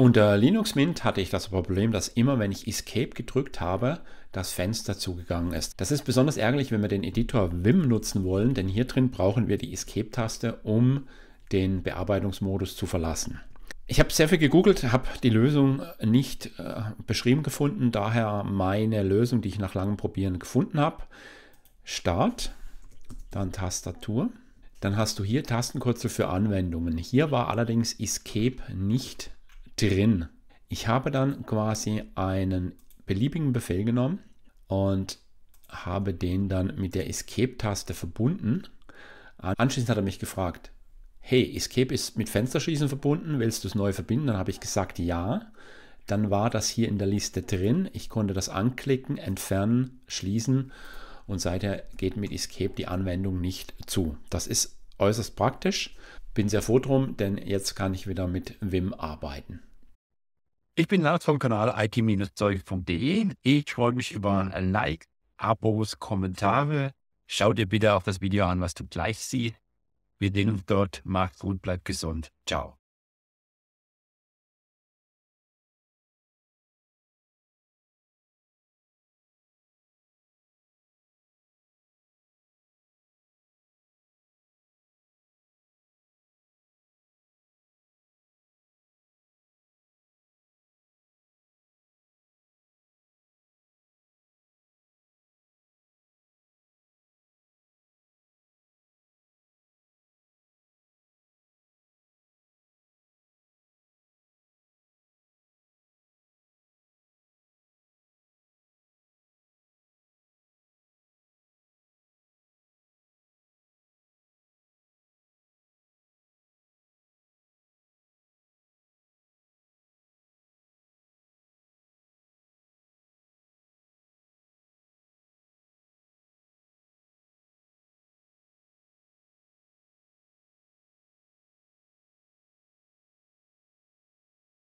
Unter Linux Mint hatte ich das Problem, dass immer wenn ich Escape gedrückt habe, das Fenster zugegangen ist. Das ist besonders ärgerlich, wenn wir den Editor Vim nutzen wollen, denn hier drin brauchen wir die Escape-Taste, um den Bearbeitungsmodus zu verlassen. Ich habe sehr viel gegoogelt, habe die Lösung nicht äh, beschrieben gefunden, daher meine Lösung, die ich nach langem Probieren gefunden habe. Start, dann Tastatur. Dann hast du hier Tastenkürzel für Anwendungen. Hier war allerdings Escape nicht drin. Ich habe dann quasi einen beliebigen Befehl genommen und habe den dann mit der Escape-Taste verbunden. Anschließend hat er mich gefragt, hey, Escape ist mit Fensterschließen verbunden, willst du es neu verbinden? Dann habe ich gesagt, ja. Dann war das hier in der Liste drin. Ich konnte das anklicken, entfernen, schließen und seither geht mit Escape die Anwendung nicht zu. Das ist äußerst praktisch. Bin sehr froh drum, denn jetzt kann ich wieder mit Vim arbeiten. Ich bin Lars vom Kanal it-zeug.de. Ich freue mich über ein Like, Abos, Kommentare. Schau dir bitte auch das Video an, was du gleich siehst. Wir sehen uns dort. Macht's gut, bleib gesund. Ciao.